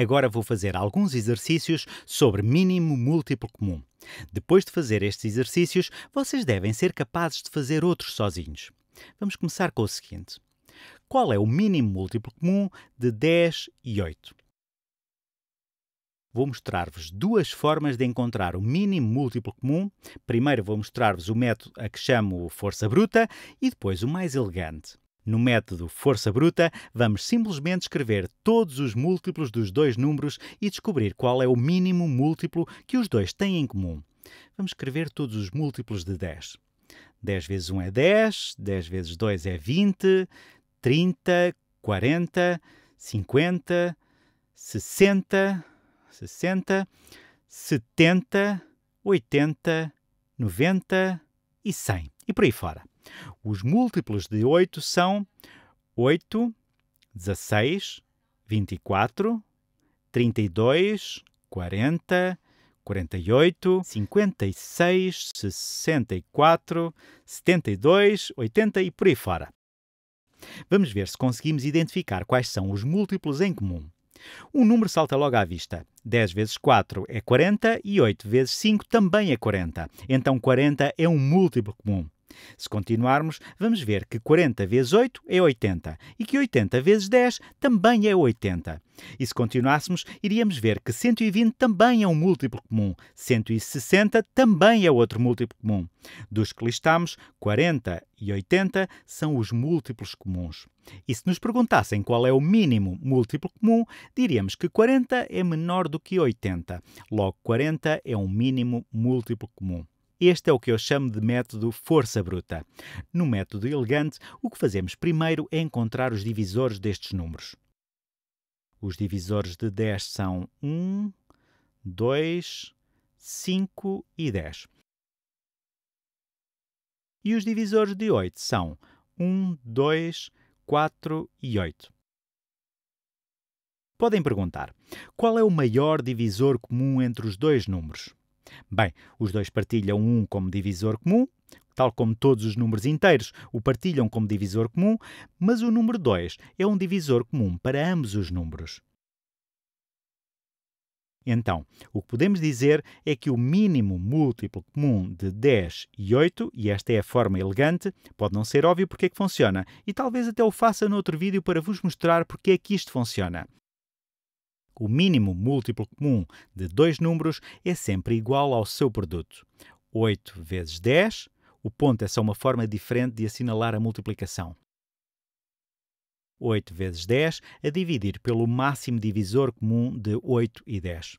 Agora vou fazer alguns exercícios sobre mínimo múltiplo comum. Depois de fazer estes exercícios, vocês devem ser capazes de fazer outros sozinhos. Vamos começar com o seguinte: Qual é o mínimo múltiplo comum de 10 e 8? Vou mostrar-vos duas formas de encontrar o mínimo múltiplo comum. Primeiro vou mostrar-vos o método a que chamo força bruta e depois o mais elegante. No método força bruta, vamos simplesmente escrever todos os múltiplos dos dois números e descobrir qual é o mínimo múltiplo que os dois têm em comum. Vamos escrever todos os múltiplos de 10. 10 vezes 1 é 10, 10 vezes 2 é 20, 30, 40, 50, 60, 60, 70, 80, 90 e 100 e por aí fora. Os múltiplos de 8 são 8, 16, 24, 32, 40, 48, 56, 64, 72, 80 e por aí fora. Vamos ver se conseguimos identificar quais são os múltiplos em comum. Um número salta logo à vista. 10 vezes 4 é 40 e 8 vezes 5 também é 40. Então 40 é um múltiplo comum. Se continuarmos, vamos ver que 40 vezes 8 é 80 e que 80 vezes 10 também é 80. E se continuássemos, iríamos ver que 120 também é um múltiplo comum, 160 também é outro múltiplo comum. Dos que listamos, 40 e 80 são os múltiplos comuns. E se nos perguntassem qual é o mínimo múltiplo comum, diríamos que 40 é menor do que 80. Logo, 40 é um mínimo múltiplo comum. Este é o que eu chamo de método força bruta. No método elegante, o que fazemos primeiro é encontrar os divisores destes números. Os divisores de 10 são 1, 2, 5 e 10. E os divisores de 8 são 1, 2, 4 e 8. Podem perguntar: qual é o maior divisor comum entre os dois números? Bem, os dois partilham um como divisor comum, tal como todos os números inteiros o partilham como divisor comum, mas o número 2 é um divisor comum para ambos os números. Então, o que podemos dizer é que o mínimo múltiplo comum de 10 e 8, e esta é a forma elegante, pode não ser óbvio porque é que funciona, e talvez até o faça noutro vídeo para vos mostrar porque é que isto funciona. O mínimo múltiplo comum de dois números é sempre igual ao seu produto. 8 vezes 10, o ponto é só uma forma diferente de assinalar a multiplicação. 8 vezes 10 a é dividir pelo máximo divisor comum de 8 e 10.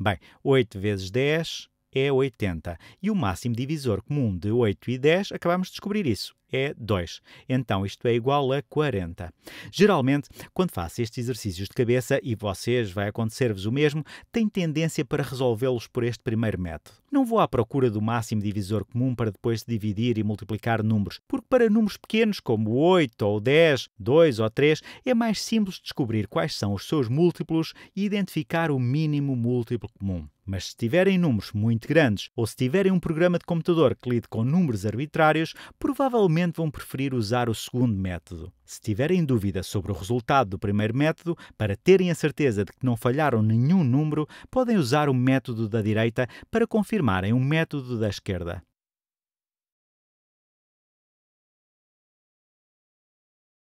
Bem, 8 vezes 10 é 80 e o máximo divisor comum de 8 e 10 acabamos de descobrir isso é 2. Então isto é igual a 40. Geralmente, quando faço estes exercícios de cabeça, e vocês vai acontecer-vos o mesmo, têm tendência para resolvê-los por este primeiro método. Não vou à procura do máximo divisor comum para depois dividir e multiplicar números, porque para números pequenos como 8 ou 10, 2 ou 3, é mais simples descobrir quais são os seus múltiplos e identificar o mínimo múltiplo comum. Mas se tiverem números muito grandes ou se tiverem um programa de computador que lide com números arbitrários, provavelmente vão preferir usar o segundo método. Se tiverem dúvida sobre o resultado do primeiro método, para terem a certeza de que não falharam nenhum número, podem usar o método da direita para confirmarem o método da esquerda.